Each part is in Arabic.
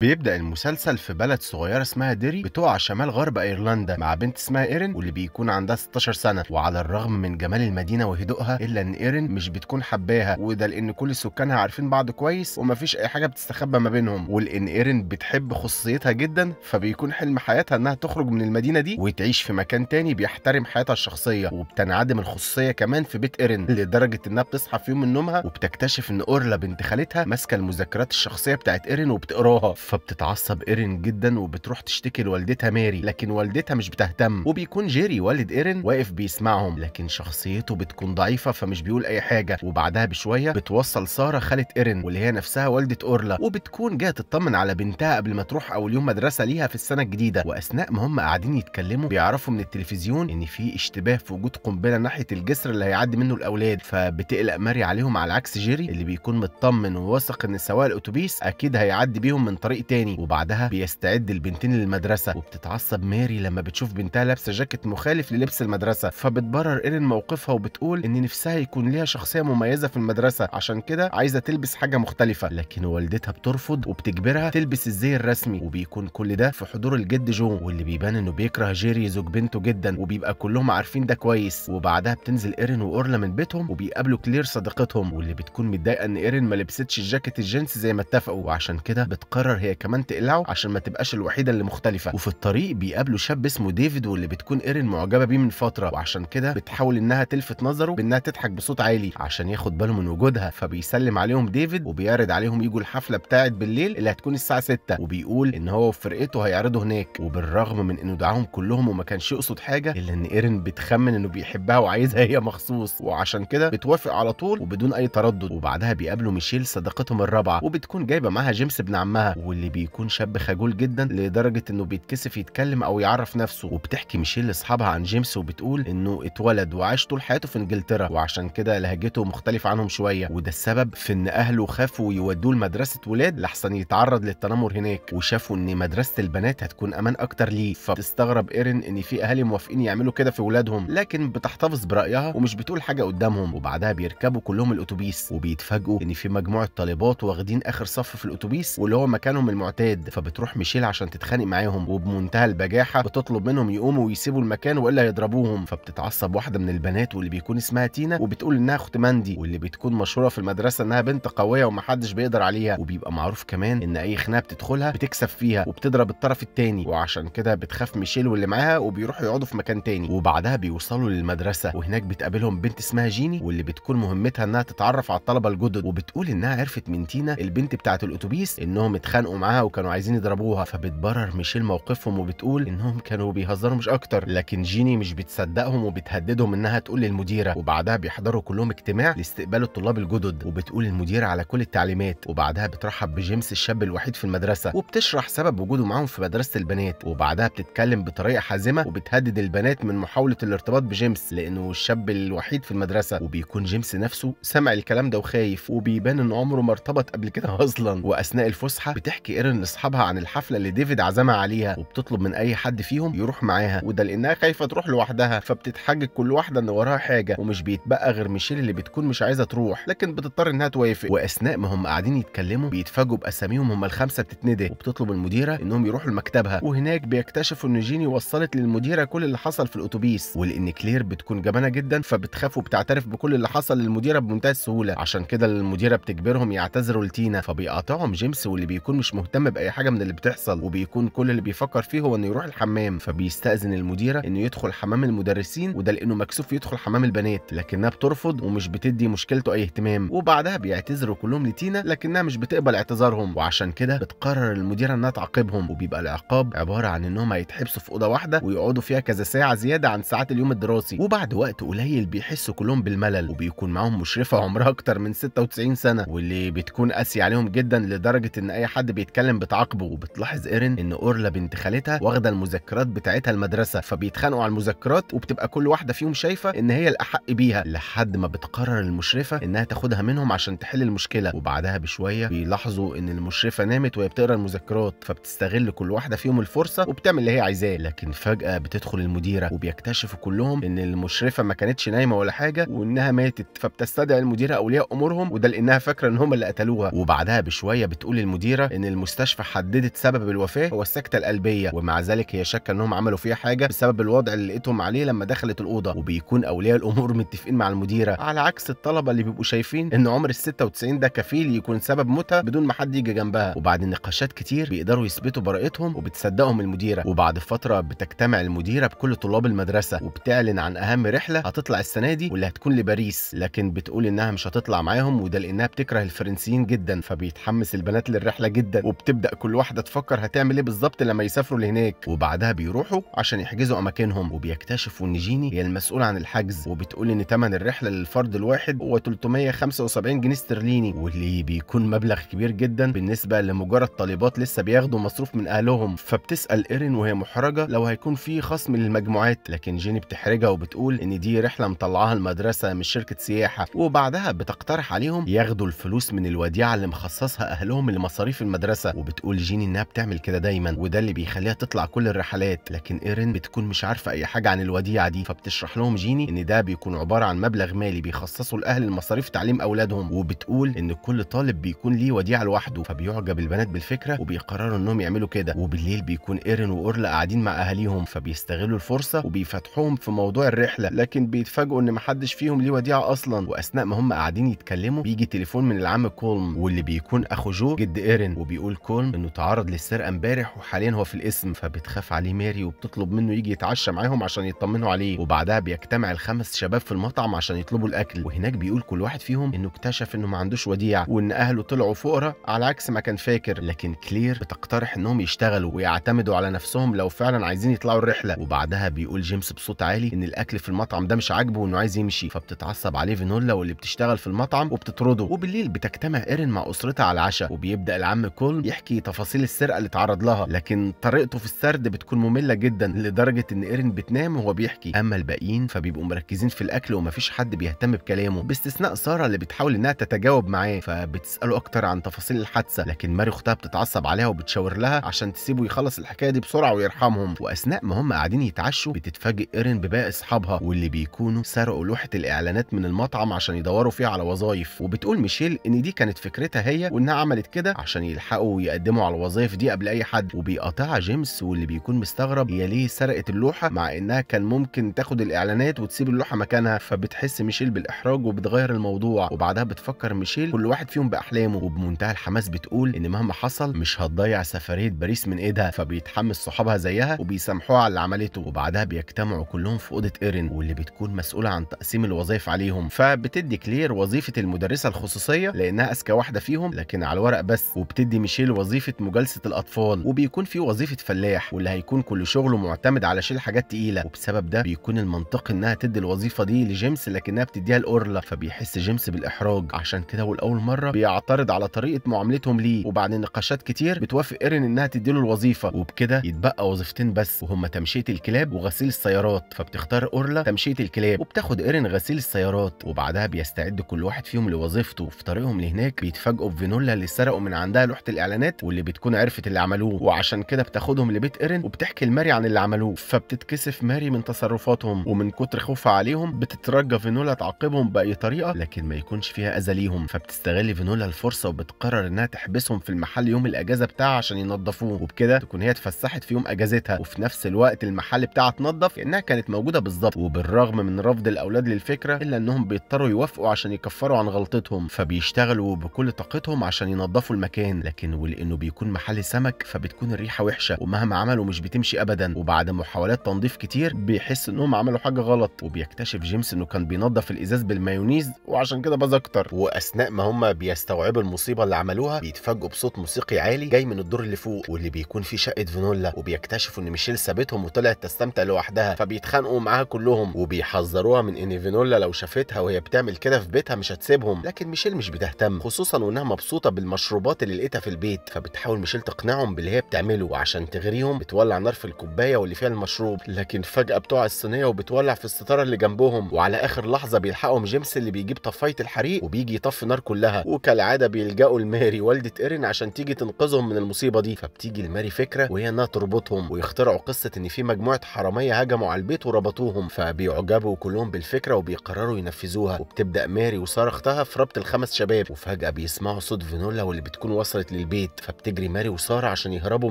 بيبدأ المسلسل في بلد صغيرة اسمها ديري بتقع شمال غرب ايرلندا مع بنت اسمها ايرين واللي بيكون عندها 16 سنة وعلى الرغم من جمال المدينة وهدوءها الا ان ايرين مش بتكون حباها وده لان كل سكانها عارفين بعض كويس ومفيش اي حاجة بتستخبى ما بينهم ولان ايرين بتحب خصوصيتها جدا فبيكون حلم حياتها انها تخرج من المدينة دي وتعيش في مكان تاني بيحترم حياتها الشخصية وبتنعدم الخصوصية كمان في بيت ايرين لدرجة انها بتصحى في يوم من نومها وبتكتشف ان اورلا بنت خالتها ماسكة المذكرات الشخصية بتاعت ايرين وبتقراها فبتتعصب ايرين جدا وبتروح تشتكي لوالدتها ماري لكن والدتها مش بتهتم وبيكون جيري والد ايرين واقف بيسمعهم لكن شخصيته بتكون ضعيفه فمش بيقول اي حاجه وبعدها بشويه بتوصل ساره خاله ايرين واللي هي نفسها والده اورلا وبتكون جايه تطمن على بنتها قبل ما تروح اول يوم مدرسه ليها في السنه الجديده واثناء ما هم قاعدين يتكلموا بيعرفوا من التلفزيون ان في اشتباه في وجود قنبله ناحيه الجسر اللي هيعدي منه الاولاد فبتقلق ماري عليهم على عكس جيري اللي بيكون مطمن وواثق ان سواق الاتوبيس اكيد هيعدي بيهم من طريق فريق تاني وبعدها بيستعد البنتين للمدرسه وبتتعصب ماري لما بتشوف بنتها لابسه جاكيت مخالف للبس المدرسه فبتبرر ايرين موقفها وبتقول ان نفسها يكون ليها شخصيه مميزه في المدرسه عشان كده عايزه تلبس حاجه مختلفه لكن والدتها بترفض وبتجبرها تلبس الزي الرسمي وبيكون كل ده في حضور الجد جون واللي بيبان انه بيكره جيري زوج بنته جدا وبيبقى كلهم عارفين ده كويس وبعدها بتنزل ايرين واورلا من بيتهم وبيقابلوا كلير صديقتهم واللي بتكون متضايقه ان ايرين ما لبستش الجاكيت الجينز زي ما اتفقوا وعشان كده بتقرر هي كمان تقلعه عشان ما تبقاش الوحيده اللي مختلفه وفي الطريق بيقابلوا شاب اسمه ديفيد واللي بتكون ايرين معجبه بيه من فتره وعشان كده بتحاول انها تلفت نظره بانها تضحك بصوت عالي عشان ياخد باله من وجودها فبيسلم عليهم ديفيد وبيعرض عليهم يجوا الحفله بتاعه بالليل اللي هتكون الساعه 6 وبيقول ان هو وفرقته هيعرضوا هناك وبالرغم من انه دعاهم كلهم وما كانش يقصد حاجه الا ان ايرين بتخمن انه بيحبها وعايزها هي مخصوص وعشان كده بتوافق على طول وبدون اي تردد وبعدها بيقابلوا ميشيل صديقتهم الرابعه وبتكون جايبه معاها جيمس ابن عمها واللي بيكون شاب خجول جدا لدرجه انه بيتكسف يتكلم او يعرف نفسه وبتحكي ميشيل لاصحابها عن جيمس وبتقول انه اتولد وعاش طول حياته في انجلترا وعشان كده لهجته مختلفه عنهم شويه وده السبب في ان اهله خافوا يودوه لمدرسه ولاد لحسن يتعرض للتنمر هناك وشافوا ان مدرسه البنات هتكون امان اكتر ليه فبتستغرب ايرين ان في اهالي موافقين يعملوا كده في ولادهم لكن بتحتفظ برايها ومش بتقول حاجه قدامهم وبعدها بيركبوا كلهم الاتوبيس وبيتفاجئوا ان في مجموعه طالبات واخدين اخر صف في الاتوبيس واللي هو مكانهم يومهم المعتاد فبتروح ميشيل عشان تتخانق معاهم وبمنتهى البجاحه بتطلب منهم يقوموا ويسيبوا المكان والا هيضربوهم فبتتعصب واحده من البنات واللي بيكون اسمها تينا وبتقول انها اخت مندي واللي بتكون مشهوره في المدرسه انها بنت قويه ومحدش بيقدر عليها وبيبقى معروف كمان ان اي خناقه بتدخلها بتكسب فيها وبتضرب الطرف الثاني وعشان كده بتخاف ميشيل واللي معاها وبيروحوا يقعدوا في مكان تاني وبعدها بيوصلوا للمدرسه وهناك بتقابلهم بنت اسمها جيني واللي بتكون مهمتها انها تتعرف على الطلبه الجدد وبتقول انها عرفت من تينا البنت بتاعه الاتوبيس انهم اتخانقوا اتخانقوا معاها وكانوا عايزين يضربوها فبتبرر ميشيل موقفهم وبتقول انهم كانوا بيهزروا مش اكتر لكن جيني مش بتصدقهم وبتهددهم انها تقول للمديره وبعدها بيحضروا كلهم اجتماع لاستقبال الطلاب الجدد وبتقول المديره على كل التعليمات وبعدها بترحب بجيمس الشاب الوحيد في المدرسه وبتشرح سبب وجوده معاهم في مدرسه البنات وبعدها بتتكلم بطريقه حازمه وبتهدد البنات من محاوله الارتباط بجيمس لانه الشاب الوحيد في المدرسه وبيكون جيمس نفسه سمع الكلام ده وخايف وبيبان ان عمره ما ارتبط قبل كده اصلا واثناء الفسحه بتحكي بتحكي ايرن لاصحابها عن الحفله اللي ديفيد عزمها عليها وبتطلب من اي حد فيهم يروح معاها وده لانها خايفه تروح لوحدها فبتتحجج كل واحده ان وراها حاجه ومش بيتبقى غير ميشيل اللي بتكون مش عايزه تروح لكن بتضطر انها توافق واثناء ما هم قاعدين يتكلموا بيتفاجئوا باساميهم هم الخمسه بتتندى وبتطلب المديره انهم يروحوا لمكتبها وهناك بيكتشفوا ان جيني وصلت للمديره كل اللي حصل في الاتوبيس ولان كلير بتكون جبانه جدا فبتخاف وبتعترف بكل اللي حصل للمديره بمنتهى السهوله عشان كده المديره بتجبرهم يعتذروا لتينا فبيقاطعهم جيمس واللي بيكون مش مهتم باي حاجه من اللي بتحصل وبيكون كل اللي بيفكر فيه هو انه يروح الحمام فبيستاذن المديره انه يدخل حمام المدرسين وده لانه مكسوف يدخل حمام البنات لكنها بترفض ومش بتدي مشكلته اي اهتمام وبعدها بيعتذروا كلهم لتينا لكنها مش بتقبل اعتذارهم وعشان كده بتقرر المديره انها تعاقبهم وبيبقى العقاب عباره عن انهم هيتحبسوا في اوضه واحده ويقعدوا فيها كذا ساعه زياده عن ساعات اليوم الدراسي وبعد وقت قليل بيحسوا كلهم بالملل وبيكون معاهم مشرفه عمرها اكتر من 96 سنه واللي بتكون قاسيه عليهم جدا لدرجه ان اي حد بيتكلم بتعاقبه وبتلاحظ ايرين ان اورلا بنت خالتها واخده المذكرات بتاعتها المدرسه فبيتخانقوا على المذكرات وبتبقى كل واحده فيهم شايفه ان هي الاحق بيها لحد ما بتقرر المشرفه انها تاخدها منهم عشان تحل المشكله وبعدها بشويه بيلاحظوا ان المشرفه نامت وهي بتقرا المذكرات فبتستغل كل واحده فيهم الفرصه وبتعمل اللي هي عايزاه لكن فجاه بتدخل المديره وبيكتشفوا كلهم ان المشرفه ما كانتش نايمه ولا حاجه وانها ماتت فبتستدعي المديره اولياء امورهم وده لانها فاكره ان هم اللي قتلوها وبعدها بشويه بتقول المديره ان المستشفى حددت سبب الوفاه هو السكته القلبيه ومع ذلك هي شاكه انهم عملوا فيها حاجه بسبب الوضع اللي لقيتهم عليه لما دخلت الاوضه وبيكون اولياء الامور متفقين مع المديره على عكس الطلبه اللي بيبقوا شايفين ان عمر ال 96 ده كفيل يكون سبب موتها بدون ما حد يجي جنبها وبعد نقاشات كتير بيقدروا يثبتوا براءتهم وبتصدقهم المديره وبعد فتره بتجتمع المديره بكل طلاب المدرسه وبتعلن عن اهم رحله هتطلع السنه دي واللي هتكون لباريس لكن بتقول انها مش هتطلع معاهم وده لانها بتكره الفرنسيين جدا فبيتحمس البنات للرحله جدا جدا وبتبدا كل واحده تفكر هتعمل ايه بالظبط لما يسافروا لهناك وبعدها بيروحوا عشان يحجزوا اماكنهم وبيكتشفوا ان جيني هي المسؤوله عن الحجز وبتقول ان ثمن الرحله للفرد الواحد هو 375 جنيه استرليني واللي بيكون مبلغ كبير جدا بالنسبه لمجرد طالبات لسه بياخدوا مصروف من اهلهم فبتسال ايرين وهي محرجه لو هيكون في خصم للمجموعات لكن جيني بتحرجها وبتقول ان دي رحله مطلعاها المدرسه مش شركه سياحه وبعدها بتقترح عليهم ياخدوا الفلوس من الوديعه اللي مخصصها اهلهم لمصاريف المدرسه المدرسه وبتقول جيني انها بتعمل كده دايما وده اللي بيخليها تطلع كل الرحلات لكن ايرين بتكون مش عارفه اي حاجه عن الوديعه دي فبتشرح لهم جيني ان ده بيكون عباره عن مبلغ مالي بيخصصه الاهل لمصاريف تعليم اولادهم وبتقول ان كل طالب بيكون ليه وديعه لوحده فبيعجب البنات بالفكره وبيقرروا انهم يعملوا كده وبالليل بيكون ايرين واورلا قاعدين مع اهاليهم فبيستغلوا الفرصه وبيفتحوهم في موضوع الرحله لكن بيتفاجئوا ان محدش فيهم ليه وديعه اصلا واثناء ما هم قاعدين يتكلموا بيجي تليفون من العم كولم واللي بيكون اخو جو جد ايرين وبي بيقول كولم انه تعرض للسرقه امبارح وحاليا هو في القسم فبتخاف عليه ماري وبتطلب منه يجي يتعشى معاهم عشان يطمنوا عليه وبعدها بيجتمع الخمس شباب في المطعم عشان يطلبوا الاكل وهناك بيقول كل واحد فيهم انه اكتشف انه ما عندوش وديع وان اهله طلعوا فقراء على عكس ما كان فاكر لكن كلير بتقترح انهم يشتغلوا ويعتمدوا على نفسهم لو فعلا عايزين يطلعوا الرحله وبعدها بيقول جيمس بصوت عالي ان الاكل في المطعم ده مش عاجبه وانه عايز يمشي فبتتعصب عليه فينولا واللي بتشتغل في المطعم وبتطرده وبالليل بتجتمع ايرين مع اسرتها على العشاء وبيبدا العم ستوكهولم يحكي تفاصيل السرقه اللي تعرض لها لكن طريقته في السرد بتكون ممله جدا لدرجه ان ايرين بتنام وهو بيحكي اما الباقيين فبيبقوا مركزين في الاكل ومفيش حد بيهتم بكلامه باستثناء ساره اللي بتحاول انها تتجاوب معاه فبتساله اكتر عن تفاصيل الحادثه لكن ماري اختها بتتعصب عليها وبتشاور لها عشان تسيبه يخلص الحكايه دي بسرعه ويرحمهم واثناء ما هم قاعدين يتعشوا بتتفاجئ ايرين بباقي اصحابها واللي بيكونوا سرقوا لوحه الاعلانات من المطعم عشان يدوروا فيها على وظائف وبتقول ميشيل ان دي كانت فكرتها هي وانها عملت كده عشان يلحق يلحقوا يقدموا على الوظائف دي قبل اي حد وبيقاطعها جيمس واللي بيكون مستغرب هي ليه سرقت اللوحه مع انها كان ممكن تاخد الاعلانات وتسيب اللوحه مكانها فبتحس ميشيل بالاحراج وبتغير الموضوع وبعدها بتفكر ميشيل كل واحد فيهم باحلامه وبمنتهى الحماس بتقول ان مهما حصل مش هتضيع سفريه باريس من ايدها فبيتحمس صحابها زيها وبيسامحوها على اللي عملته وبعدها بيجتمعوا كلهم في اوضه ايرين واللي بتكون مسؤوله عن تقسيم الوظائف عليهم فبتدي كلير وظيفه المدرسه الخصوصيه لانها اذكى واحده فيهم لكن على الورق بس وبتدي ميشيل وظيفه مجالسه الاطفال وبيكون في وظيفه فلاح واللي هيكون كل شغله معتمد على شيل حاجات تقيله وبسبب ده بيكون المنطقي انها تدي الوظيفه دي لجيمس لكنها بتديها لاورلا فبيحس جيمس بالاحراج عشان كده ولاول مره بيعترض على طريقه معاملتهم ليه وبعد نقاشات كتير بتوافق ايرين انها تديله الوظيفه وبكده يتبقى وظيفتين بس وهما تمشيه الكلاب وغسيل السيارات فبتختار اورلا تمشيه الكلاب وبتاخد ايرين غسيل السيارات وبعدها بيستعد كل واحد فيهم لوظيفته وفي طريقهم لهناك بيتفاجئوا بفينولا اللي سرقوا من عندها لوحه الاعلانات واللي بتكون عرفت اللي عملوه وعشان كده بتاخدهم لبيت ايرن وبتحكي لماري عن اللي عملوه فبتتكسف ماري من تصرفاتهم ومن كتر خوفها عليهم بتترجى فينولا تعاقبهم باي طريقه لكن ما يكونش فيها اذى ليهم فبتستغل فينولا الفرصه وبتقرر انها تحبسهم في المحل يوم الاجازه بتاعها عشان ينظفوه وبكده تكون هي اتفسحت في يوم اجازتها وفي نفس الوقت المحل بتاعها اتنظف كانها كانت موجوده بالظبط وبالرغم من رفض الاولاد للفكره الا انهم بيضطروا يوافقوا عشان يكفروا عن غلطتهم فبيشتغلوا بكل طاقتهم عشان ينظفوا المكان لكن ولانه بيكون محل سمك فبتكون الريحه وحشه ومهما عملوا مش بتمشي ابدا وبعد محاولات تنظيف كتير بيحس انهم عملوا حاجه غلط وبيكتشف جيمس انه كان بينظف الازاز بالمايونيز وعشان كده باظ اكتر واثناء ما هم بيستوعبوا المصيبه اللي عملوها بيتفاجئوا بصوت موسيقي عالي جاي من الدور اللي فوق واللي بيكون فيه شقه فينولا وبيكتشفوا ان ميشيل سابتهم وطلعت تستمتع لوحدها فبيتخانقوا معاها كلهم وبيحذروها من ان فينولا لو شافتها وهي بتعمل كده في بيتها مش هتسيبهم لكن ميشيل مش بتهتم خصوصا وانها مبسوطه بالمشروبات اللي لقيتها في البيت فبتحاول ميشيل تقنعهم باللي هي بتعمله وعشان تغريهم بتولع نار في الكوبايه واللي فيها المشروب لكن فجاه بتقع الصينيه وبتولع في الستاره اللي جنبهم وعلى اخر لحظه بيلحقهم جيمس اللي بيجيب طفايه الحريق وبيجي يطفي النار كلها وكالعاده بيلجأوا لماري والده ايرين عشان تيجي تنقذهم من المصيبه دي فبتيجي لماري فكره وهي انها تربطهم ويخترعوا قصه ان في مجموعه حراميه هجموا على البيت وربطوهم فبيعجبوا كلهم بالفكره وبيقرروا ينفذوها وبتبدا ماري وصار اختها في ربط الخمس شباب وفجاه بيسمعوا صوت فينولا واللي بتكون وصلت للبيت فبتجري ماري وساره عشان يهربوا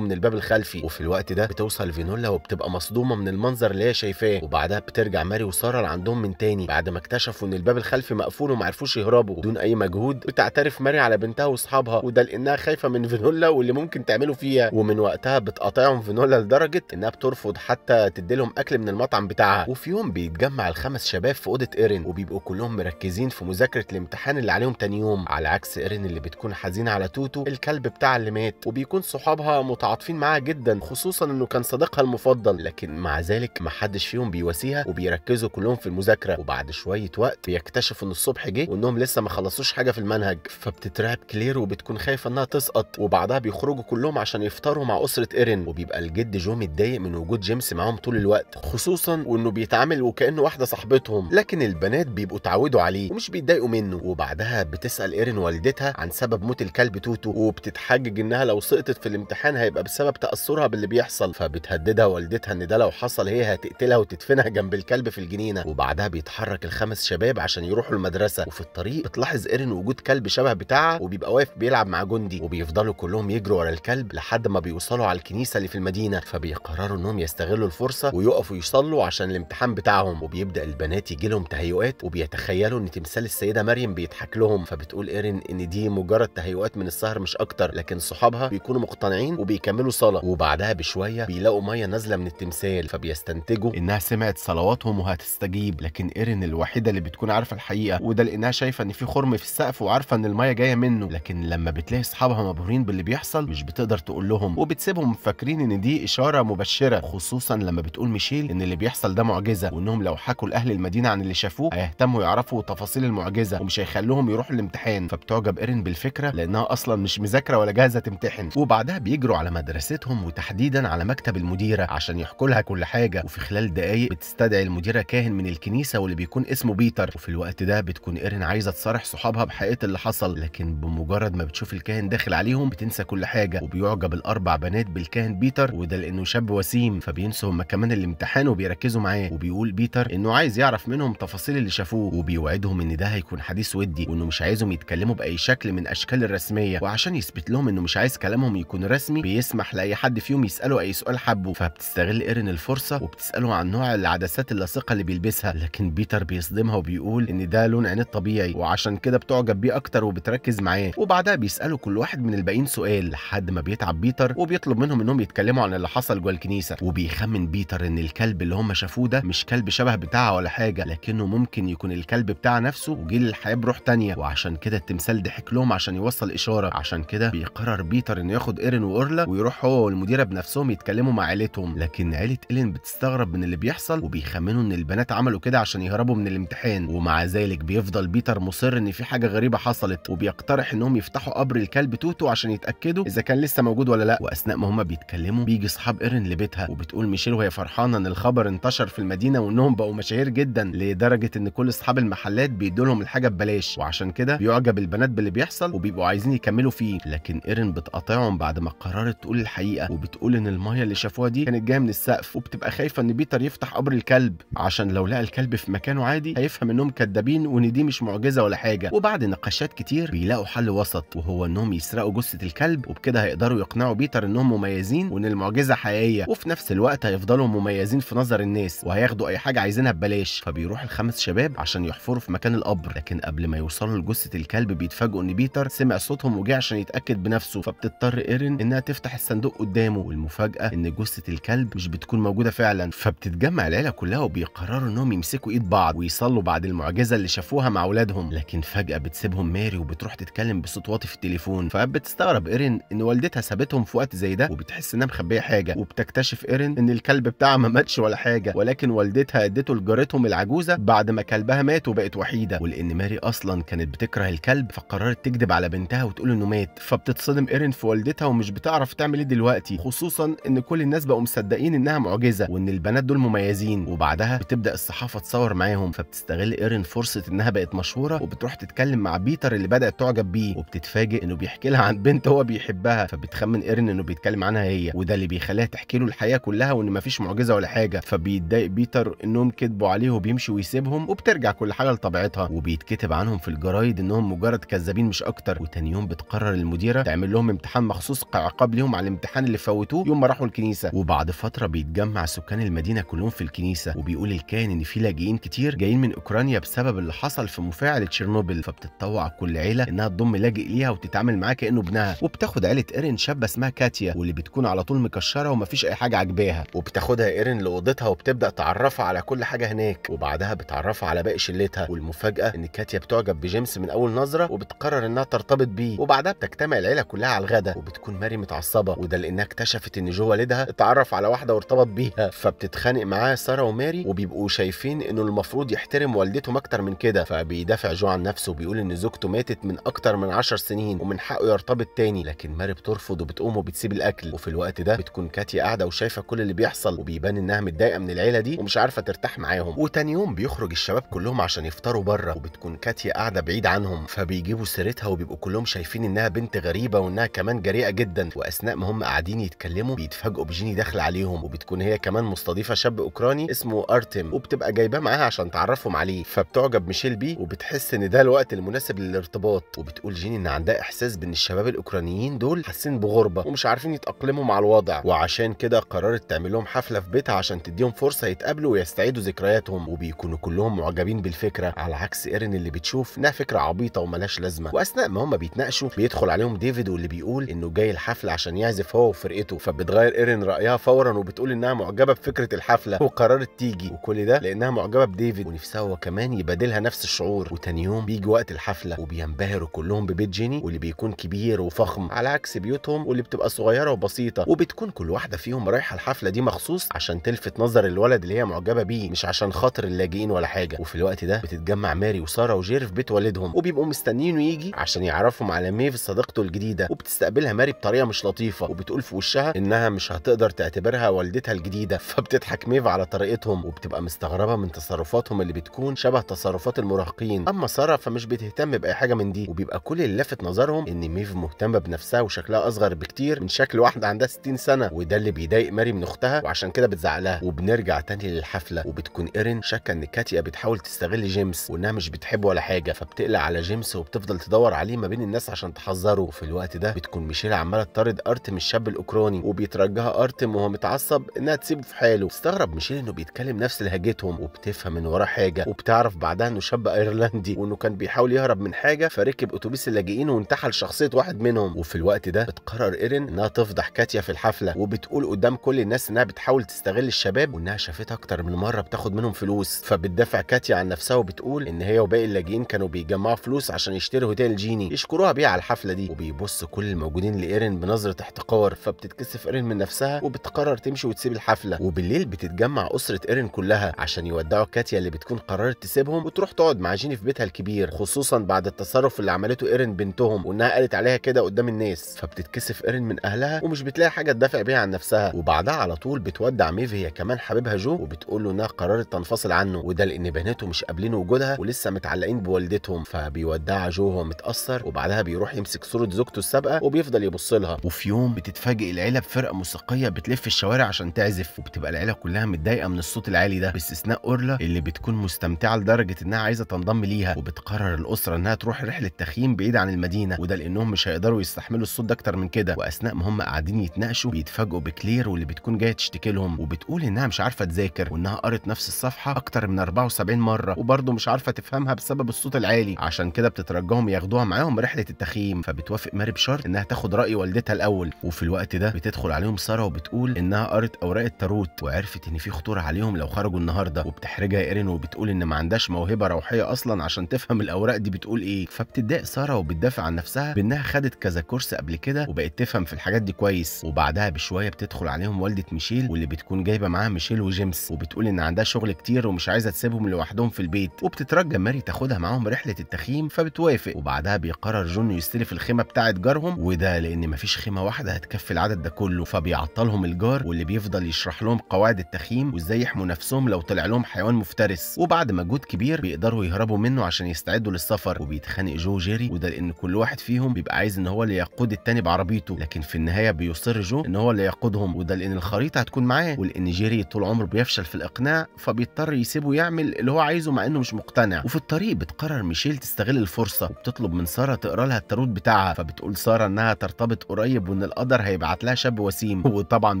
من الباب الخلفي وفي الوقت ده بتوصل فينولا وبتبقى مصدومه من المنظر اللي هي شايفاه وبعدها بترجع ماري وساره لعندهم من تاني بعد ما اكتشفوا ان الباب الخلفي مقفول وما عرفوش يهربوا بدون اي مجهود بتعترف ماري على بنتها واصحابها وده لانها خايفه من فينولا واللي ممكن تعمله فيها ومن وقتها بتقاطعهم فينولا لدرجه انها بترفض حتى تديلهم اكل من المطعم بتاعها وفي يوم بيتجمع الخمس شباب في اوضه ايرين وبيبقوا كلهم مركزين في مذاكره الامتحان اللي عليهم تاني يوم على عكس ايرين اللي بتكون حزينه على توتو الكلب القلب بتاع اللي مات وبيكون صحابها متعاطفين معاها جدا خصوصا انه كان صديقها المفضل لكن مع ذلك محدش فيهم بيواسيها وبيركزوا كلهم في المذاكره وبعد شويه وقت بيكتشفوا ان الصبح جه وانهم لسه ما خلصوش حاجه في المنهج فبتترعب كلير وبتكون خايفه انها تسقط وبعدها بيخرجوا كلهم عشان يفطروا مع اسره ايرين وبيبقى الجد جو متضايق من وجود جيمس معاهم طول الوقت خصوصا وانه بيتعامل وكانه واحده صاحبتهم لكن البنات بيبقوا اتعودوا عليه ومش بيتضايقوا منه وبعدها بتسال ايرين والدتها عن سبب موت الكلب توتو وبت بتتحجج انها لو سقطت في الامتحان هيبقى بسبب تاثرها باللي بيحصل فبتهددها والدتها ان ده لو حصل هي هتقتلها وتدفنها جنب الكلب في الجنينه وبعدها بيتحرك الخمس شباب عشان يروحوا المدرسه وفي الطريق بتلاحظ ايرين وجود كلب شبه بتاعها وبيبقى واقف بيلعب مع جندي وبيفضلوا كلهم يجروا ورا الكلب لحد ما بيوصلوا على الكنيسه اللي في المدينه فبيقرروا انهم يستغلوا الفرصه ويقفوا يصلوا عشان الامتحان بتاعهم وبيبدا البنات يجي لهم تهيؤات وبيتخيلوا ان تمثال السيده مريم بيضحك لهم فبتقول ايرين ان دي مجرد تهيؤات من السهر مش اكتر اكتر لكن صحابها بيكونوا مقتنعين وبيكملوا صلاه وبعدها بشويه بيلاقوا ميه نازله من التمثال فبيستنتجوا انها سمعت صلواتهم وهتستجيب لكن ايرين الوحيده اللي بتكون عارفه الحقيقه وده لانها شايفه ان في خرم في السقف وعارفه ان الميه جايه منه لكن لما بتلاقي اصحابها مبهورين باللي بيحصل مش بتقدر تقول لهم وبتسيبهم فاكرين ان دي اشاره مبشره خصوصا لما بتقول ميشيل ان اللي بيحصل ده معجزه وانهم لو حكوا لاهل المدينه عن اللي شافوه هيهتموا يعرفوا تفاصيل المعجزه ومش هيخلوهم يروحوا الامتحان فبتعجب ايرين بالفكره لانها اصلا مش مذاكره مذاكره ولا جاهزه تمتحن وبعدها بيجروا على مدرستهم وتحديدا على مكتب المديره عشان يحكوا لها كل حاجه وفي خلال دقائق بتستدعي المديره كاهن من الكنيسه واللي بيكون اسمه بيتر وفي الوقت ده بتكون ايرين عايزه تصارح صحابها بحقيقه اللي حصل لكن بمجرد ما بتشوف الكاهن داخل عليهم بتنسى كل حاجه وبيعجب الاربع بنات بالكاهن بيتر وده لانه شاب وسيم فبينسوا هم كمان الامتحان وبيركزوا معاه وبيقول بيتر انه عايز يعرف منهم تفاصيل اللي شافوه وبيوعدهم ان ده هيكون حديث ودي وانه مش عايزهم يتكلموا باي شكل من اشكال الرسميه وعشان بيثبت لهم انه مش عايز كلامهم يكون رسمي بيسمح لاي حد فيهم يساله اي سؤال حبه فبتستغل ايرين الفرصه وبتساله عن نوع العدسات اللاصقه اللي بيلبسها لكن بيتر بيصدمها وبيقول ان ده لون عين الطبيعي وعشان كده بتعجب بيه اكتر وبتركز معاه وبعدها بيساله كل واحد من الباقيين سؤال لحد ما بيتعب بيتر وبيطلب منهم انهم يتكلموا عن اللي حصل جوه الكنيسه وبيخمن بيتر ان الكلب اللي هم شافوه ده مش كلب شبه بتاعها ولا حاجه لكنه ممكن يكون الكلب بتاع نفسه وجيل للحياه بروح تانية وعشان كده التمثال ضحك لهم عشان يوصل اشاره عشان كده كده بيقرر بيتر انه ياخد ايرين واورلا ويروح هو والمديره بنفسهم يتكلموا مع عيلتهم لكن عيله ايلين بتستغرب من اللي بيحصل وبيخمنوا ان البنات عملوا كده عشان يهربوا من الامتحان ومع ذلك بيفضل بيتر مصر ان في حاجه غريبه حصلت وبيقترح انهم يفتحوا قبر الكلب توتو عشان يتاكدوا اذا كان لسه موجود ولا لا واثناء ما هما بيتكلموا بيجي اصحاب ايرين لبيتها وبتقول ميشيل وهي فرحانه ان الخبر انتشر في المدينه وانهم بقوا مشاهير جدا لدرجه ان كل اصحاب المحلات بيدوا لهم الحاجه ببلاش وعشان كده بيعجب البنات باللي بيحصل وبيبقوا عايزين يكملوا فيه لكن ايرين بتقاطعهم بعد ما قررت تقول الحقيقه وبتقول ان الميه اللي شافوها دي كانت جايه من السقف وبتبقى خايفه ان بيتر يفتح قبر الكلب عشان لو لقى الكلب في مكانه عادي هيفهم انهم كدابين وان دي مش معجزه ولا حاجه وبعد نقاشات كتير بيلاقوا حل وسط وهو انهم يسرقوا جثه الكلب وبكده هيقدروا يقنعوا بيتر انهم مميزين وان المعجزه حقيقيه وفي نفس الوقت هيفضلوا مميزين في نظر الناس وهياخدوا اي حاجه عايزينها ببلاش فبيروح الخمس شباب عشان يحفروا في مكان القبر لكن قبل ما يوصلوا لجثه الكلب بيتفاجئوا ان بيتر سمع صوتهم وجه عشان يتاكد بنفسه فبتضطر ايرين انها تفتح الصندوق قدامه والمفاجاه ان جثه الكلب مش بتكون موجوده فعلا فبتتجمع العيله كلها وبيقرروا انهم يمسكوا ايد بعض ويصلوا بعد المعجزه اللي شافوها مع اولادهم لكن فجاه بتسيبهم ماري وبتروح تتكلم بصوت واطي في التليفون فبتستغرب ايرين ان والدتها سابتهم في وقت زي ده وبتحس انها مخبيه حاجه وبتكتشف ايرين ان الكلب بتاعها ما ماتش ولا حاجه ولكن والدتها ادته لجارتهم العجوزه بعد ما كلبها مات وبقت وحيده ولان ماري اصلا كانت بتكره الكلب فقررت تكذب على بنتها وتقول انه مات فبتتصدم ايرين في والدتها ومش بتعرف تعمل ايه دلوقتي خصوصا ان كل الناس بقوا مصدقين انها معجزه وان البنات دول مميزين وبعدها بتبدا الصحافه تصور معاهم فبتستغل ايرين فرصه انها بقت مشهوره وبتروح تتكلم مع بيتر اللي بدات تعجب بيه وبتتفاجئ انه بيحكي لها عن بنت هو بيحبها فبتخمن ايرين انه بيتكلم عنها هي وده اللي بيخليها تحكي له الحياه كلها وان مفيش معجزه ولا حاجه فبيتضايق بيتر انهم كذبوا عليه وبيمشي ويسيبهم وبترجع كل حاجه لطبيعتها وبيتكتب عنهم في الجرايد انهم مجرد كذابين مش اكتر وتاني يوم بتقرر المديره تعمل لهم امتحان مخصوص كعقاب ليهم على الامتحان اللي فوتوه يوم ما راحوا الكنيسه وبعد فتره بيتجمع سكان المدينه كلهم في الكنيسه وبيقول الكاهن ان في لاجئين كتير جايين من اوكرانيا بسبب اللي حصل في مفاعل تشيرنوبل فبتتطوع كل عيله انها تضم لاجئ ليها وتتعامل معاه كانه ابنها وبتاخد عيله ايرين شابه اسمها كاتيا واللي بتكون على طول مكشره ومفيش اي حاجه عاجباها وبتاخدها ايرين لاوضتها وبتبدا تعرفها على كل حاجه هناك وبعدها بتعرفها على باقي شلتها والمفاجاه ان كاتيا بتعجب بجيمس من اول نظره وبتقرر انها ترتبط بيه وبعدها بتكتمل بتجتمع العيله كلها على الغدا وبتكون ماري متعصبه وده لانها اكتشفت ان جوه والدها اتعرف على واحده وارتبط بيها فبتتخانق معاه ساره وماري وبيبقوا شايفين انه المفروض يحترم والدتهم اكتر من كده فبيدافع جو عن نفسه وبيقول ان زوجته ماتت من اكتر من 10 سنين ومن حقه يرتبط تاني لكن ماري بترفض وبتقوم وبتسيب الاكل وفي الوقت ده بتكون كاتيا قاعده وشايفه كل اللي بيحصل وبيبان انها متضايقه من العيله دي ومش عارفه ترتاح معاهم وتاني يوم بيخرج الشباب كلهم عشان يفطروا بره وبتكون كاتيا قاعده بعيد عنهم فبيجيبوا سيرتها وبيبقوا كلهم شايفين انها بنت غريبه وانها كمان جريئه جدا واثناء ما هم قاعدين يتكلموا بيتفاجئوا بجيني داخله عليهم وبتكون هي كمان مستضيفه شاب اوكراني اسمه ارتم وبتبقى جايباه معاها عشان تعرفهم عليه فبتعجب ميشيل بيه وبتحس ان ده الوقت المناسب للارتباط وبتقول جيني ان عندها احساس بان الشباب الاوكرانيين دول حاسين بغربه ومش عارفين يتاقلموا مع الوضع وعشان كده قررت تعمل لهم حفله في بيتها عشان تديهم فرصه يتقابلوا ويستعيدوا ذكرياتهم وبيكونوا كلهم معجبين بالفكره على عكس ايرين اللي بتشوف انها فكره عبيطه وملهاش لازمه واثناء ما هم بيتناقشوا بيدخل عليهم عليهم ديفيد واللي بيقول انه جاي الحفله عشان يعزف هو وفرقته فبتغير ايرين رايها فورا وبتقول انها معجبه بفكره الحفله وقررت تيجي وكل ده لانها معجبه بديفيد ونفسها هو كمان يبادلها نفس الشعور وتاني يوم بيجي وقت الحفله وبينبهروا كلهم ببيت جيني واللي بيكون كبير وفخم على عكس بيوتهم واللي بتبقى صغيره وبسيطه وبتكون كل واحده فيهم رايحه الحفله دي مخصوص عشان تلفت نظر الولد اللي هي معجبه بيه مش عشان خاطر اللاجئين ولا حاجه وفي الوقت ده بتتجمع ماري وساره وجير في بيت والدهم وبيبقوا مستنيينه يجي عشان يعرفهم على ميف الصديق علاقته الجديده وبتستقبلها ماري بطريقه مش لطيفه وبتقول في وشها انها مش هتقدر تعتبرها والدتها الجديده فبتضحك ميف على طريقتهم وبتبقى مستغربه من تصرفاتهم اللي بتكون شبه تصرفات المراهقين اما ساره فمش بتهتم باي حاجه من دي وبيبقى كل اللي لفت نظرهم ان ميف مهتمه بنفسها وشكلها اصغر بكتير من شكل واحده عندها 60 سنه وده اللي بيضايق ماري من اختها وعشان كده بتزعق لها وبنرجع تاني للحفله وبتكون ايرين شاكه ان كاتيا بتحاول تستغل جيمس وانها مش بتحبه ولا حاجه فبتقلق على جيمس وبتفضل تدور عليه ما بين الناس عشان تحذره بيظهروا في الوقت ده بتكون ميشيل عماله تطارد ارتم الشاب الاوكراني وبيترجاها ارتم وهو متعصب انها تسيبه في حاله استغرب ميشيل انه بيتكلم نفس لهجتهم وبتفهم من وراه حاجه وبتعرف بعدها انه شاب ايرلندي وانه كان بيحاول يهرب من حاجه فركب اتوبيس اللاجئين وانتحل شخصيه واحد منهم وفي الوقت ده بتقرر ايرين انها تفضح كاتيا في الحفله وبتقول قدام كل الناس انها بتحاول تستغل الشباب وانها شافتها اكتر من مره بتاخد منهم فلوس فبتدافع كاتيا عن نفسها وبتقول ان هي وباقي اللاجئين كانوا بيجمعوا فلوس عشان يشتروا هوتيل جيني يشكروها بيه على الحفله دي وبيبص كل الموجودين لايرين بنظره احتقار فبتتكسف ايرين من نفسها وبتقرر تمشي وتسيب الحفله وبالليل بتتجمع اسره ايرين كلها عشان يودعوا كاتيا اللي بتكون قررت تسيبهم وتروح تقعد مع جيني في بيتها الكبير خصوصا بعد التصرف اللي عملته ايرين بنتهم وانها قالت عليها كده قدام الناس فبتتكسف ايرين من اهلها ومش بتلاقي حاجه تدافع بيها عن نفسها وبعدها على طول بتودع ميف هي كمان حبيبها جو وبتقول له انها قررت تنفصل عنه وده لان بناته مش قابلين وجودها ولسه متعلقين بوالدتهم فبيودعها جو وهو متاثر وبعدها بيروح يمسك صوره زوجته السابقه وبيفضل يبص لها وفي يوم بتتفاجئ العيله بفرقه موسيقيه بتلف الشوارع عشان تعزف وبتبقى العيله كلها متضايقه من الصوت العالي ده باستثناء اورلا اللي بتكون مستمتعه لدرجه انها عايزه تنضم ليها وبتقرر الاسره انها تروح رحله تخييم بعيد عن المدينه وده لانهم مش هيقدروا يستحملوا الصوت ده اكتر من كده واثناء ما هم قاعدين يتناقشوا بيتفاجئوا بكلير واللي بتكون جايه تشتكي لهم وبتقول انها مش عارفه تذاكر وانها قرت نفس الصفحه اكتر من 74 مره وبرضه مش عارفه تفهمها بسبب الصوت العالي عشان كده بتترجاهم ياخدوها معاهم رحله التخييم فبت بتوافق ماري بشرط انها تاخد راي والدتها الاول وفي الوقت ده بتدخل عليهم ساره وبتقول انها قرت اوراق التاروت وعرفت ان في خطوره عليهم لو خرجوا النهارده وبتحرجها ايرين وبتقول ان ما عندهاش موهبه روحيه اصلا عشان تفهم الاوراق دي بتقول ايه فبتضايق ساره وبتدافع عن نفسها بانها خدت كذا كورس قبل كده وبقت تفهم في الحاجات دي كويس وبعدها بشويه بتدخل عليهم والده ميشيل واللي بتكون جايبه معاها ميشيل وجيمس وبتقول ان عندها شغل كتير ومش عايزه تسيبهم لوحدهم في البيت وبتترجى ماري تاخدها معاهم رحله التخييم فبتوافق وبعدها بيقرر جون يستلف الخيمه الخيمه بتاعه جارهم وده لان مفيش خيمه واحده هتكفي العدد ده كله فبيعطلهم الجار واللي بيفضل يشرح لهم قواعد التخييم وازاي يحموا نفسهم لو طلع لهم حيوان مفترس وبعد مجهود كبير بيقدروا يهربوا منه عشان يستعدوا للسفر وبيتخانق جو جيري وده لان كل واحد فيهم بيبقى عايز ان هو اللي يقود التاني بعربيته لكن في النهايه بيصر جو ان هو اللي يقودهم وده لان الخريطه هتكون معاه ولان جيري طول عمره بيفشل في الاقناع فبيضطر يسيبه يعمل اللي هو عايزه مع انه مش مقتنع وفي الطريق بتقرر ميشيل تستغل الفرصه وبتطلب من ساره تقرا لها التاروت بتاعها فبتقول ساره انها ترتبط قريب وان القدر هيبعت لها شاب وسيم وطبعا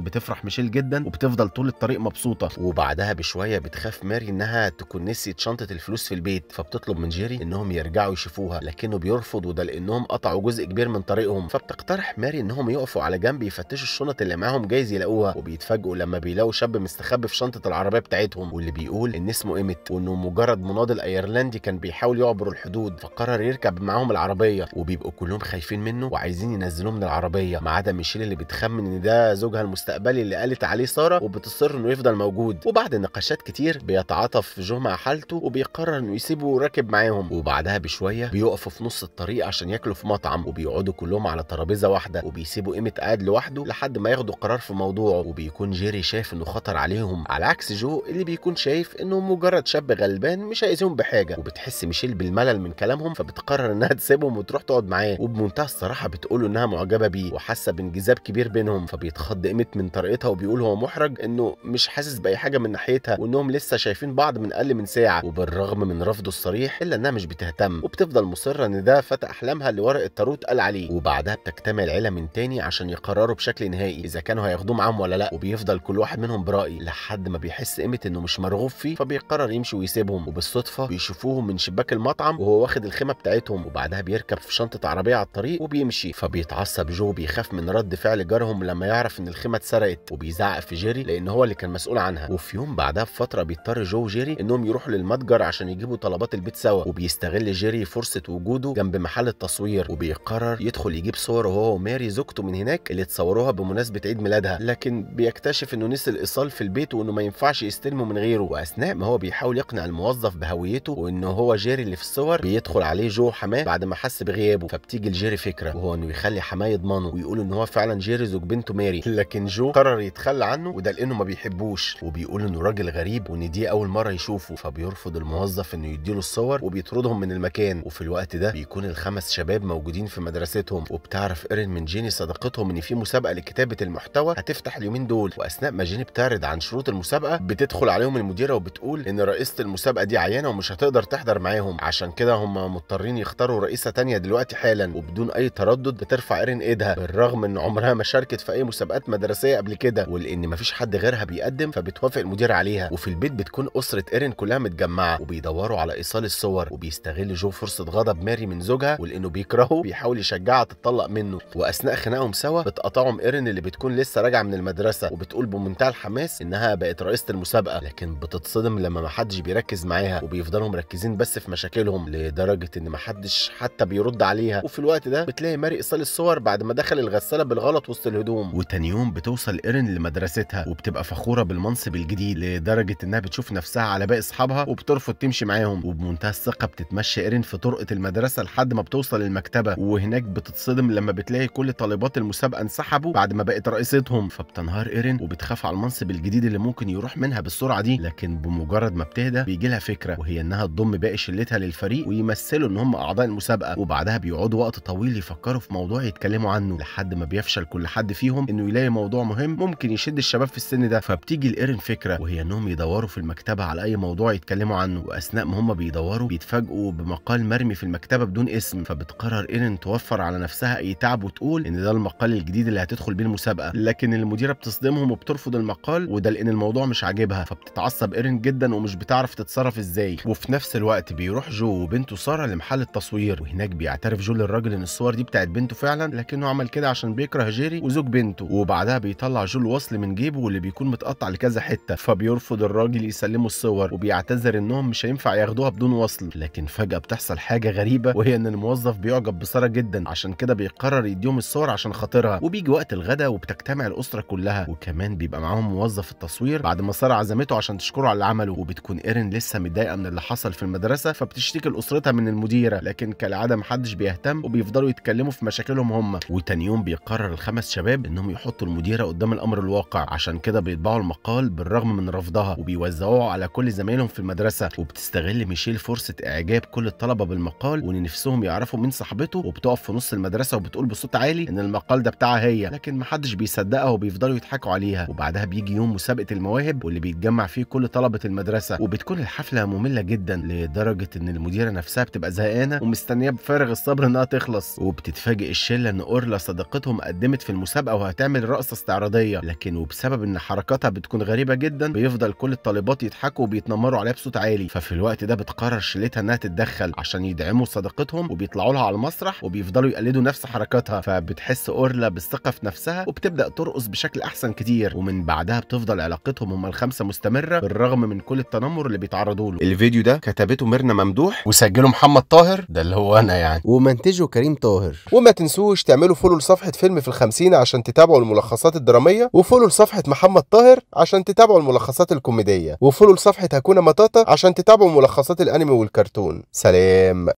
بتفرح ميشيل جدا وبتفضل طول الطريق مبسوطه وبعدها بشويه بتخاف ماري انها تكون نسيت شنطه الفلوس في البيت فبتطلب من جيري انهم يرجعوا يشوفوها لكنه بيرفض وده لانهم قطعوا جزء كبير من طريقهم فبتقترح ماري انهم يقفوا على جنب يفتشوا الشنط اللي معاهم جايز يلاقوها وبيتفاجئوا لما بيلاقوا شاب مستخبي في شنطه العربيه بتاعتهم واللي بيقول ان اسمه ايمت وانه مجرد مناضل ايرلندي كان بيحاول يعبر الحدود فقرر يركب معاهم العربيه وبيبقوا كلهم خايفين منه وعايزين ينزلوه من العربيه ما عدا ميشيل اللي بتخمن ان ده زوجها المستقبلي اللي قالت عليه ساره وبتصر انه يفضل موجود وبعد نقاشات كتير بيتعاطف جو مع حالته وبيقرر انه يسيبه راكب معاهم وبعدها بشويه بيقفوا في نص الطريق عشان ياكلوا في مطعم وبيقعدوا كلهم على ترابيزه واحده وبيسيبوا قيمه قاعد لوحده لحد ما ياخدوا قرار في موضوعه وبيكون جيري شايف انه خطر عليهم على عكس جو اللي بيكون شايف انه مجرد شاب غلبان مش هيأذيهم بحاجه وبتحس ميشيل بالملل من كلامهم فبتقرر انها تسيبهم وتروح تقعد معاه بمنتهى الصراحه بتقوله انها معجبه بيه وحاسه بانجذاب كبير بينهم فبيتخض ايمت من طريقتها وبيقول هو محرج انه مش حاسس باي حاجه من ناحيتها وانهم لسه شايفين بعض من اقل من ساعه وبالرغم من رفضه الصريح الا انها مش بتهتم وبتفضل مصره ان ده فتى احلامها اللي ورق التاروت قال عليه وبعدها بتجتمع العيله من تاني عشان يقرروا بشكل نهائي اذا كانوا هياخدوه معاهم ولا لا وبيفضل كل واحد منهم برأي لحد ما بيحس إيمت انه مش مرغوب فيه فبيقرر يمشي ويسيبهم وبالصدفه بيشوفوهم من شباك المطعم وهو واخد الخيمه بتاعتهم وبعدها بيركب في شنطه عربيه الطريق وبيمشي فبيتعصب جو بيخاف من رد فعل جارهم لما يعرف ان الخيمه اتسرقت وبيزعق في جيري لان هو اللي كان مسؤول عنها وفي يوم بعدها بفتره بيضطر جو وجيري انهم يروحوا للمتجر عشان يجيبوا طلبات البيت سوا وبيستغل جيري فرصه وجوده جنب محل التصوير وبيقرر يدخل يجيب صور هو وماري زوجته من هناك اللي اتصوروها بمناسبه عيد ميلادها لكن بيكتشف انه نسي الايصال في البيت وانه ما ينفعش يستلمه من غيره واثناء ما هو بيحاول يقنع الموظف بهويته وانه هو جيري اللي في الصور بيدخل عليه جو حماه بعد ما حس بغيابه فبتيجي جيري فكره وهو انه يخلي حماه يضمنه ويقول ان هو فعلا جيري زوج بنته ماري لكن جو قرر يتخلى عنه وده لانه ما بيحبوش وبيقول انه راجل غريب وان دي اول مره يشوفه فبيرفض الموظف انه يديله الصور وبيطردهم من المكان وفي الوقت ده بيكون الخمس شباب موجودين في مدرستهم وبتعرف ايرين من جيني صداقتهم ان في مسابقه لكتابه المحتوى هتفتح اليومين دول واثناء ما جيني بتعرض عن شروط المسابقه بتدخل عليهم المديره وبتقول ان رئيسه المسابقه دي عيانه ومش هتقدر تحضر معاهم عشان كده هم مضطرين يختاروا رئيسه تانية دلوقتي حالا بدون اي تردد بترفع ايرين ايدها بالرغم ان عمرها ما شاركت في اي مسابقات مدرسيه قبل كده ولان مفيش حد غيرها بيقدم فبتوافق المدير عليها وفي البيت بتكون اسره ايرين كلها متجمعه وبيدوروا على ايصال الصور وبيستغل جو فرصه غضب ماري من زوجها ولانه بيكرهه بيحاول يشجعها تتطلق منه واثناء خناقهم سوا بتقاطعهم ايرين اللي بتكون لسه راجعه من المدرسه وبتقول بمنتهى الحماس انها بقت رئيسه المسابقه لكن بتتصدم لما محدش بيركز معاها وبيفضلوا مركزين بس في مشاكلهم لدرجه ان محدش حتى بيرد عليها وفي الوقت الوقت ده بتلاقي ماري إيصال الصور بعد ما دخل الغسالة بالغلط وسط الهدوم وتاني يوم بتوصل إيرين لمدرستها وبتبقى فخورة بالمنصب الجديد لدرجة إنها بتشوف نفسها على باقي أصحابها وبترفض تمشي معاهم وبمنتهى الثقة بتتمشى إيرين في طرقة المدرسة لحد ما بتوصل المكتبة وهناك بتتصدم لما بتلاقي كل طالبات المسابقة انسحبوا بعد ما بقت رئيستهم فبتنهار إيرين وبتخاف على المنصب الجديد اللي ممكن يروح منها بالسرعة دي لكن بمجرد ما بتهدى بيجي لها فكرة وهي إنها تضم باقي شلتها للفريق ويمثلوا إن هم أعضاء المسابقة وبعدها بيقعدوا وقت طويل يفكروا في موضوع يتكلموا عنه لحد ما بيفشل كل حد فيهم انه يلاقي موضوع مهم ممكن يشد الشباب في السن ده فبتيجي لايرن فكره وهي انهم يدوروا في المكتبه على اي موضوع يتكلموا عنه واثناء ما هم بيدوروا بيتفاجئوا بمقال مرمي في المكتبه بدون اسم فبتقرر ايرن توفر على نفسها اي تعب وتقول ان ده المقال الجديد اللي هتدخل بيه المسابقه لكن المديره بتصدمهم وبترفض المقال وده لان الموضوع مش عاجبها فبتتعصب ايرن جدا ومش بتعرف تتصرف ازاي وفي نفس الوقت بيروح جو وبنته ساره لمحل التصوير وهناك بيعترف جو للراجل ان الصور دي بتاعت بنته فعلا لكنه عمل كده عشان بيكره جيري وزوج بنته وبعدها بيطلع جول وصل من جيبه واللي بيكون متقطع لكذا حته فبيرفض الراجل يسلمه الصور وبيعتذر انهم مش هينفع ياخدوها بدون وصل لكن فجاه بتحصل حاجه غريبه وهي ان الموظف بيعجب بساره جدا عشان كده بيقرر يديهم الصور عشان خاطرها وبيجي وقت الغداء وبتجتمع الاسره كلها وكمان بيبقى معاهم موظف التصوير بعد ما ساره عزمته عشان تشكره على اللي عمله وبتكون ايرين لسه متضايقه من اللي حصل في المدرسه فبتشتكي لاسرتها من المديره لكن كالعاده محدش بيهتم وبي ويفضلوا يتكلموا في مشاكلهم هم وتاني يوم بيقرر الخمس شباب انهم يحطوا المديره قدام الامر الواقع عشان كده بيطبعوا المقال بالرغم من رفضها وبيوزعوه على كل زمايلهم في المدرسه وبتستغل ميشيل فرصه اعجاب كل الطلبه بالمقال وان نفسهم يعرفوا مين صاحبته وبتقف في نص المدرسه وبتقول بصوت عالي ان المقال ده بتاعها هي لكن محدش بيصدقها وبيفضلوا يضحكوا عليها وبعدها بيجي يوم مسابقه المواهب واللي بيتجمع فيه كل طلبه المدرسه وبتكون الحفله ممله جدا لدرجه ان المديره نفسها بتبقى زهقانه ومستنيه بفارغ الصبر انها تخلص بتخلص وبتتفاجئ الشله ان اورلا صديقتهم قدمت في المسابقه وهتعمل رقصه استعراضيه لكن وبسبب ان حركاتها بتكون غريبه جدا بيفضل كل الطالبات يضحكوا وبيتنمروا عليها بصوت عالي ففي الوقت ده بتقرر شلتها انها تتدخل عشان يدعموا صديقتهم وبيطلعوا لها على المسرح وبيفضلوا يقلدوا نفس حركاتها فبتحس اورلا بالثقه في نفسها وبتبدا ترقص بشكل احسن كتير ومن بعدها بتفضل علاقتهم هما الخمسه مستمره بالرغم من كل التنمر اللي بيتعرضوا له الفيديو ده كتبته ميرنا ممدوح وسجله محمد طاهر ده اللي هو انا يعني ومنتجه كريم طاهر وما تنسوش تعملوا فولو لصفحه فيلم في الخمسين عشان تتابعوا الملخصات الدراميه وفولو لصفحه محمد طاهر عشان تتابعوا الملخصات الكوميديه وفولو لصفحه هكونا مطاطا عشان تتابعوا ملخصات الانمي والكرتون سلام